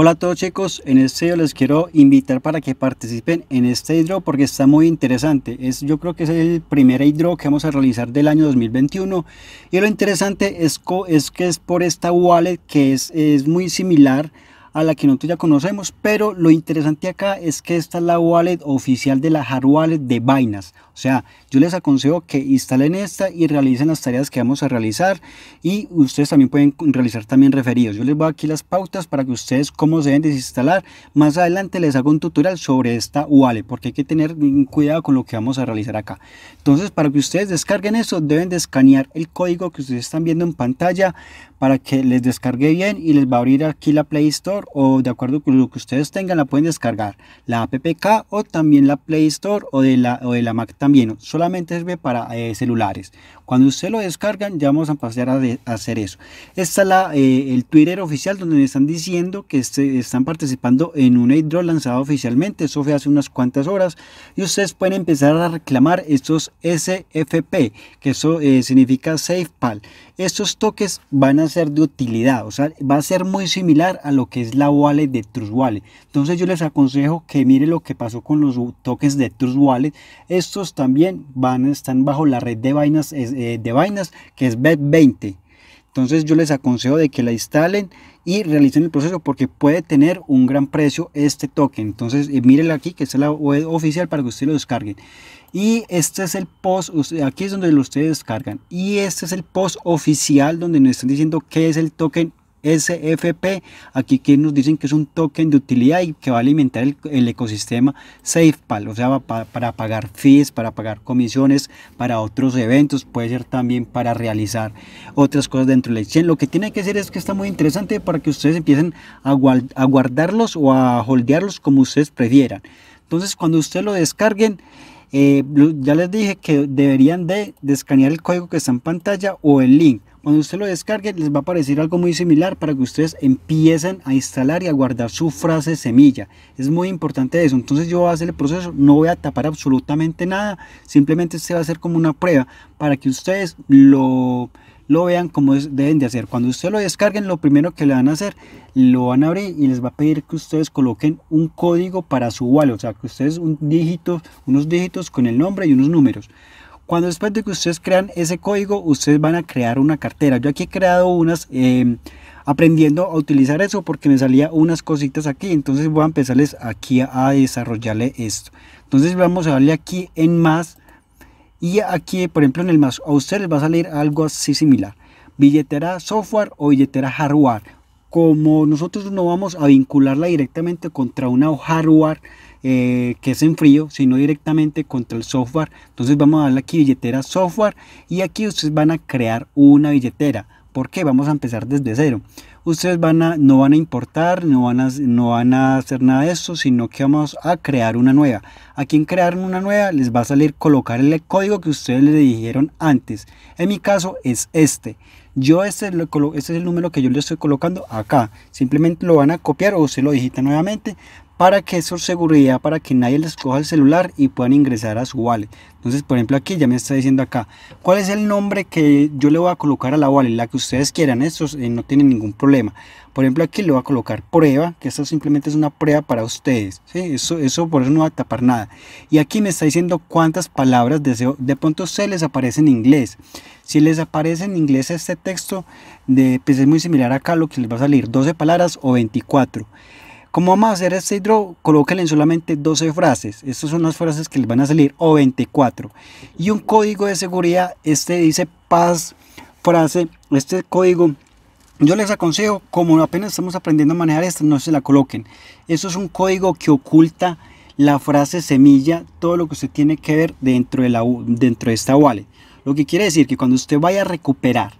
Hola a todos chicos, en este video les quiero invitar para que participen en este hidro porque está muy interesante. Es, yo creo que es el primer hidro que vamos a realizar del año 2021 y lo interesante es, es que es por esta wallet que es, es muy similar a a la que nosotros ya conocemos, pero lo interesante acá es que esta es la wallet oficial de la hard wallet de vainas. O sea, yo les aconsejo que instalen esta y realicen las tareas que vamos a realizar y ustedes también pueden realizar también referidos. Yo les voy aquí las pautas para que ustedes cómo se deben desinstalar. Más adelante les hago un tutorial sobre esta wallet porque hay que tener cuidado con lo que vamos a realizar acá. Entonces, para que ustedes descarguen eso, deben de escanear el código que ustedes están viendo en pantalla para que les descargue bien y les va a abrir aquí la Play Store o de acuerdo con lo que ustedes tengan la pueden descargar la appk o también la play store o de la, o de la mac también solamente sirve para eh, celulares cuando ustedes lo descargan, ya vamos a pasar a, hacer eso. Está eh, el Twitter oficial donde me están diciendo que este, están participando en un airdrop lanzado oficialmente. Eso fue hace unas cuantas horas. Y ustedes pueden empezar a reclamar estos SFP, que eso eh, significa SafePal. Estos toques van a ser de utilidad, o sea, va a ser muy similar a lo que es la wallet de Trust Wallet. Entonces yo les aconsejo que miren lo que pasó con los toques de Trust Wallet. Estos también van, a están bajo la red de vainas de, vainas que es bed 20 Entonces yo les aconsejo de que la instalen y realicen el proceso porque puede tener un gran precio este token. Entonces eh, aquí que es la web oficial para que ustedes lo descarguen. Y este es el post, aquí es donde ustedes descargan. Y este es el post oficial donde nos están diciendo que es el token SFP. Aquí que nos dicen que es un token de utilidad y que va a alimentar el, ecosistema SafePal, o sea, para, pagar fees, para pagar comisiones, para otros eventos, puede ser también para realizar otras cosas dentro de la exchange. Lo que tiene que hacer es que está muy interesante para que ustedes empiecen a, guardarlos o a holdearlos como ustedes prefieran. Entonces, cuando ustedes lo descarguen, eh, ya les dije que deberían de, escanear el código que está en pantalla o el link cuando usted lo descargue les va a aparecer algo muy similar para que ustedes empiecen a instalar y a guardar su frase semilla. Es muy importante eso. Entonces yo voy a hacer el proceso, no voy a tapar absolutamente nada. Simplemente se va a hacer como una prueba para que ustedes lo, lo vean como deben de hacer. Cuando usted lo descarguen, lo primero que le van a hacer, lo van a abrir y les va a pedir que ustedes coloquen un código para su wallet. O sea, que ustedes un dígito, unos dígitos con el nombre y unos números. Cuando después de que ustedes crean ese código, ustedes van a crear una cartera. Yo aquí he creado unas em, aprendiendo a utilizar eso porque me salía unas cositas aquí. Entonces voy a empezarles aquí a, desarrollarle esto. Entonces vamos a darle aquí en más. Y aquí, por ejemplo, en el más, a ustedes va a salir algo así similar. Billetera software o billetera hardware. Como nosotros no vamos a vincularla directamente contra una hardware eh, que es en frío, sino directamente contra el software. Entonces vamos a darle aquí billetera software y aquí ustedes van a crear una billetera. ¿Por qué? Vamos a empezar desde cero. Ustedes van a, no van a importar, no van a, no van a hacer nada de eso, sino que vamos a crear una nueva. Aquí en crear una nueva les va a salir colocar el código que ustedes le dijeron antes. En mi caso es este. Yo este, este es el número que yo le estoy colocando acá. Simplemente lo van a copiar o se lo digita nuevamente para que eso seguridad, para que nadie les coja el celular y puedan ingresar a su wallet. Entonces, por ejemplo, aquí ya me está diciendo acá, ¿cuál es el nombre que yo le voy a colocar a la wallet? La que ustedes quieran, estos eh, no tienen ningún problema. Por ejemplo, aquí le voy a colocar prueba, que esto simplemente es una prueba para ustedes. Eso, eso por eso no va a tapar nada. Y aquí me está diciendo cuántas palabras deseo. De pronto se les aparece en inglés. Si les aparece en inglés este texto, de, pues es muy similar acá lo que les va a salir, 12 palabras o 24. Como vamos a hacer este draw, colóquenle solamente 12 frases. Estas son las frases que les van a salir, o 24. Y un código de seguridad, este dice paz frase, este código. Yo les aconsejo, como apenas estamos aprendiendo a manejar esto, no se la coloquen. Eso es un código que oculta la frase semilla, todo lo que usted tiene que ver dentro de, la, dentro de esta wallet. Lo que quiere decir que cuando usted vaya a recuperar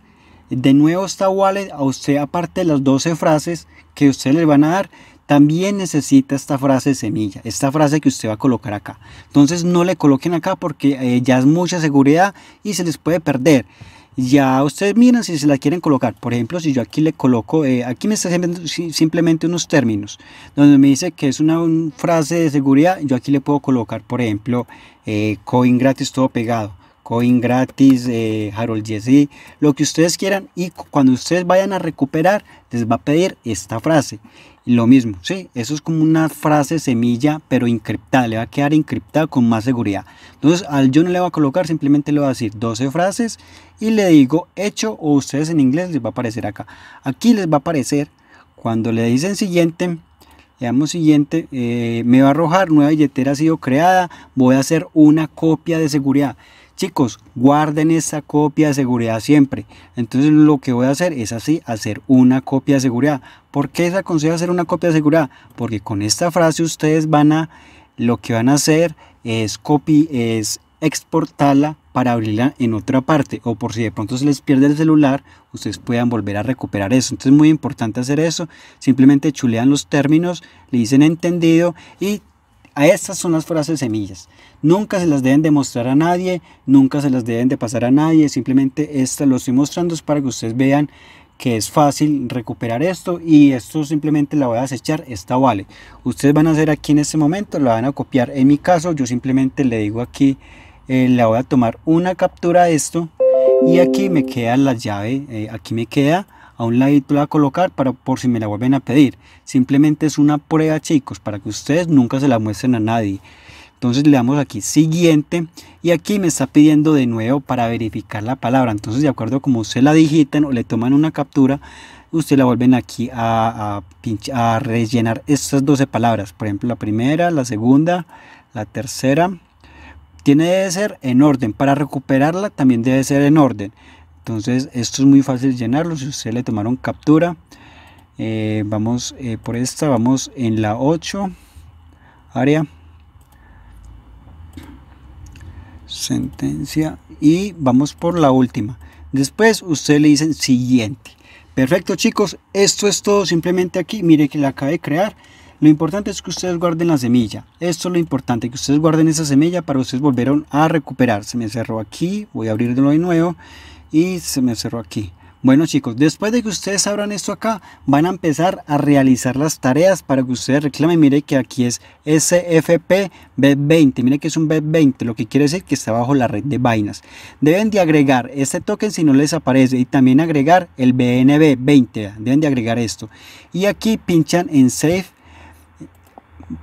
de nuevo esta wallet, a usted aparte de las 12 frases que usted le van a dar, también necesita esta frase semilla, esta frase que usted va a colocar acá. Entonces no le coloquen acá porque eh, ya es mucha seguridad y se les puede perder. Ya ustedes miran si se la quieren colocar. Por ejemplo, si yo aquí le coloco, eh, aquí me está simplemente unos términos, donde me dice que es una frase de seguridad, yo aquí le puedo colocar, por ejemplo, eh, coin gratis todo pegado. Coin gratis, eh, Harold Jesse, lo que ustedes quieran. Y cuando ustedes vayan a recuperar, les va a pedir esta frase. lo mismo, sí, eso es como una frase semilla, pero encriptada, le va a quedar encriptada con más seguridad. Entonces, al yo no le voy a colocar, simplemente le voy a decir 12 frases y le digo hecho o ustedes en inglés les va a aparecer acá. Aquí les va a aparecer cuando le dicen siguiente, le damos siguiente, eh, me va a arrojar nueva billetera ha sido creada, voy a hacer una copia de seguridad. Chicos, guarden esa copia de seguridad siempre. Entonces lo que voy a hacer es así, hacer una copia de seguridad. ¿Por qué se aconseja hacer una copia de seguridad? Porque con esta frase ustedes van a, lo que van a hacer es copy, es exportarla para abrirla en otra parte o por si de pronto se les pierde el celular ustedes puedan volver a recuperar eso entonces es muy importante hacer eso simplemente chulean los términos le dicen entendido y estas son las frases semillas. Nunca se las deben de mostrar a nadie, nunca se las deben de pasar a nadie, simplemente esta lo estoy mostrando es para que ustedes vean que es fácil recuperar esto y esto simplemente la voy a acechar, esta vale. Ustedes van a hacer aquí en este momento, la van a copiar. En mi caso yo simplemente le digo aquí, le eh, la voy a tomar una captura de esto y aquí me queda la llave, eh, aquí me queda a un ladito la a colocar para, por si me la vuelven a pedir. Simplemente es una prueba chicos para que ustedes nunca se la muestren a nadie. Entonces le damos aquí siguiente y aquí me está pidiendo de nuevo para verificar la palabra. Entonces de acuerdo a como usted la digitan o le toman una captura, usted la vuelven aquí a, a rellenar estas 12 palabras. Por ejemplo la primera, la segunda, la tercera, tiene debe ser en orden. Para recuperarla también debe ser en orden entonces esto es muy fácil llenarlo si ustedes le tomaron captura eh, vamos eh, por esta vamos en la 8 área sentencia y vamos por la última después usted le dicen siguiente perfecto chicos esto es todo simplemente aquí mire que la acabé de crear lo importante es que ustedes guarden la semilla. Esto es lo importante, que ustedes guarden esa semilla para ustedes volver a recuperar. Se me cerró aquí, voy a abrirlo de nuevo y se me cerró aquí. Bueno chicos, después de que ustedes abran esto acá, van a empezar a realizar las tareas para que ustedes reclamen. Mire que aquí es SFP B20, mire que es un B20, lo que quiere decir que está bajo la red de vainas. Deben de agregar este token si no les aparece y también agregar el BNB20, deben de agregar esto. Y aquí pinchan en Save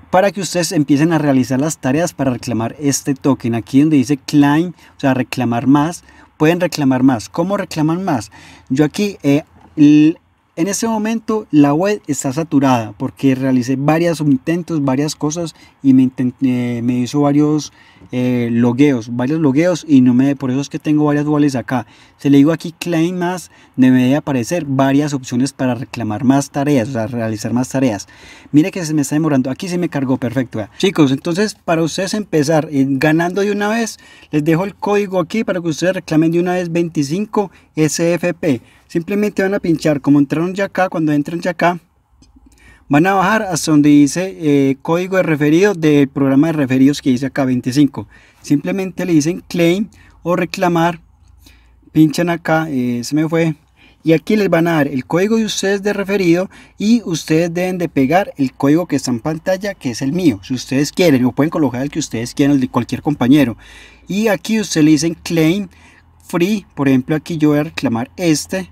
para que ustedes empiecen a realizar las tareas para reclamar este token. Aquí donde dice claim, o sea, reclamar más, pueden reclamar más. ¿Cómo reclaman más? Yo aquí el... Eh, en ese momento la web está saturada porque realicé varios intentos, varias cosas y me, eh, me hizo varios eh, logueos, varios logueos y no me, por eso es que tengo varias wallets acá. Se si le digo aquí claim más, debe aparecer varias opciones para reclamar más tareas, o sea, realizar más tareas. Mire que se me está demorando, aquí se me cargó perfecto. Chicos, entonces para ustedes empezar eh, ganando de una vez, les dejo el código aquí para que ustedes reclamen de una vez 25 SFP. Simplemente van a pinchar como entraron ya acá, cuando entran ya acá, van a bajar hasta donde dice eh, código de referido del programa de referidos que dice acá 25. Simplemente le dicen claim o reclamar, pinchan acá, eh, se me fue, y aquí les van a dar el código de ustedes de referido y ustedes deben de pegar el código que está en pantalla que es el mío si ustedes quieren lo pueden colocar el que ustedes quieran el de cualquier compañero y aquí ustedes le dicen claim free por ejemplo aquí yo voy a reclamar este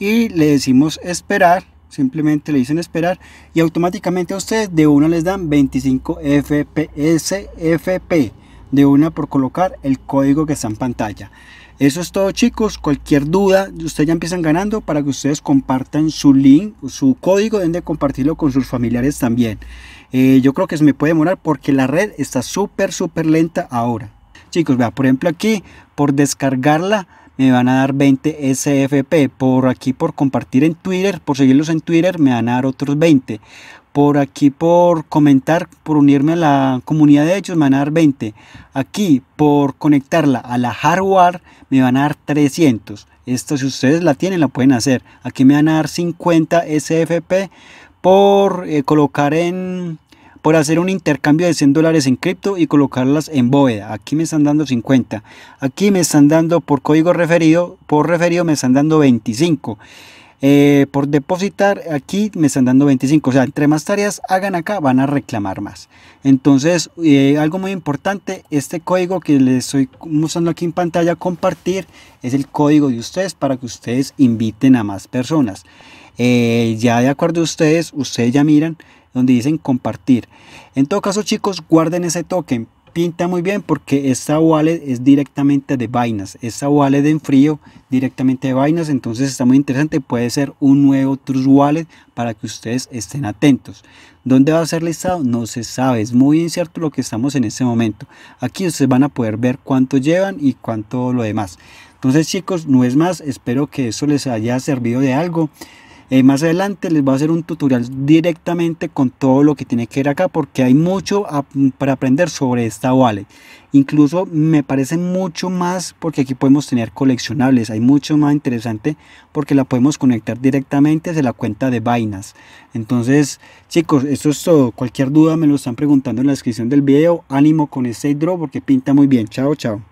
y le decimos esperar simplemente le dicen esperar y automáticamente a ustedes de una les dan 25 fps fp de una por colocar el código que está en pantalla eso es todo chicos cualquier duda ustedes ya empiezan ganando para que ustedes compartan su link su código deben de compartirlo con sus familiares también eh, yo creo que se me puede demorar porque la red está súper súper lenta ahora chicos vea por ejemplo aquí por descargarla me van a dar 20 SFP. Por aquí por compartir en Twitter, por seguirlos en Twitter, me van a dar otros 20. Por aquí por comentar, por unirme a la comunidad de hechos, me van a dar 20. Aquí por conectarla a la hardware, me van a dar 300. esto si ustedes la tienen, la pueden hacer. Aquí me van a dar 50 SFP por eh, colocar en por hacer un intercambio de 100 dólares en cripto y colocarlas en bóveda. Aquí me están dando 50. Aquí me están dando por código referido, por referido me están dando 25. Eh, por depositar aquí me están dando 25 o sea entre más tareas hagan acá van a reclamar más entonces eh, algo muy importante este código que les estoy mostrando aquí en pantalla compartir es el código de ustedes para que ustedes inviten a más personas eh, ya de acuerdo a ustedes ustedes ya miran donde dicen compartir en todo caso chicos guarden ese token pinta muy bien porque esta wallet es directamente de vainas, Esta wallet en frío directamente de vainas Entonces está muy interesante. Puede ser un nuevo Trust Wallet para que ustedes estén atentos. ¿Dónde va a ser listado? No se sabe. Es muy incierto lo que estamos en este momento. Aquí ustedes van a poder ver cuánto llevan y cuánto lo demás. Entonces chicos, no es más. Espero que eso les haya servido de algo. Eh, más adelante les voy a hacer un tutorial directamente con todo lo que tiene que ver acá porque hay mucho para aprender sobre esta wallet. Incluso me parece mucho más porque aquí podemos tener coleccionables, hay mucho más interesante porque la podemos conectar directamente desde la cuenta de vainas. Entonces chicos, eso es todo. Cualquier duda me lo están preguntando en la descripción del video. Ánimo con este draw porque pinta muy bien. Chao, chao.